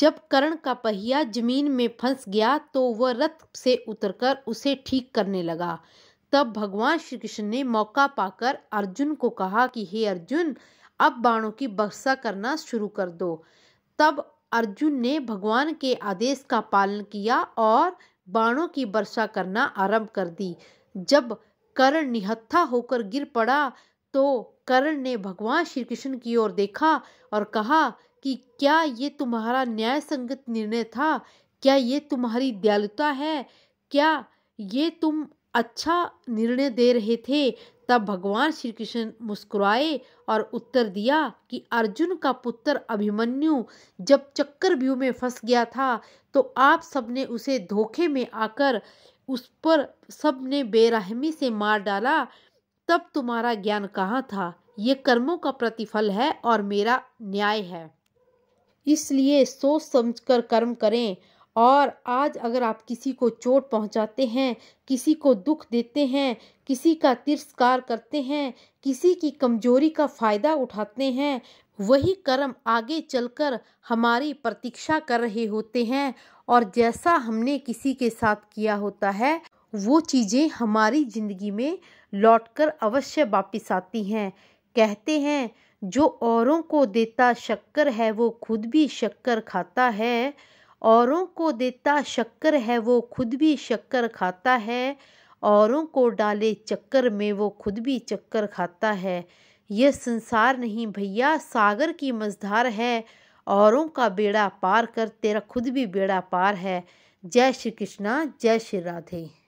जब कर्ण का पहिया जमीन में फंस गया तो वह रथ से उतरकर उसे ठीक करने लगा तब भगवान श्री कृष्ण ने मौका पाकर अर्जुन को कहा कि हे अर्जुन अब बाणों की वर्षा करना शुरू कर दो तब अर्जुन ने भगवान के आदेश का पालन किया और बाणों की वर्षा करना आरंभ कर दी जब कर्ण निहत्था होकर गिर पड़ा तो कर्ण ने भगवान श्री कृष्ण की ओर देखा और कहा कि क्या ये तुम्हारा न्याय संगत निर्णय था क्या ये तुम्हारी दयालुता है क्या ये तुम अच्छा निर्णय दे रहे थे तब भगवान श्री कृष्ण मुस्कुराए और उत्तर दिया कि अर्जुन का पुत्र अभिमन्यु जब चक्कर व्यू में फंस गया था तो आप सबने उसे धोखे में आकर उस पर सबने बेरहमी से मार डाला तब तुम्हारा ज्ञान कहाँ था ये कर्मों का प्रतिफल है और मेरा न्याय है इसलिए सोच समझकर कर्म करें और आज अगर आप किसी को चोट पहुंचाते हैं किसी को दुख देते हैं किसी का तिरस्कार करते हैं किसी की कमजोरी का फ़ायदा उठाते हैं वही कर्म आगे चलकर हमारी प्रतीक्षा कर रहे होते हैं और जैसा हमने किसी के साथ किया होता है वो चीज़ें हमारी ज़िंदगी में लौटकर अवश्य वापस आती हैं कहते हैं जो औरों को देता शक्कर है वो खुद भी शक्कर खाता है औरों को देता शक्कर है वो खुद भी शक्कर खाता है औरों को डाले चक्कर में वो खुद भी चक्कर खाता है यह संसार नहीं भैया सागर की मझधार है औरों का बेड़ा पार कर तेरा खुद भी बेड़ा पार है जय श्री कृष्णा जय श्री राधे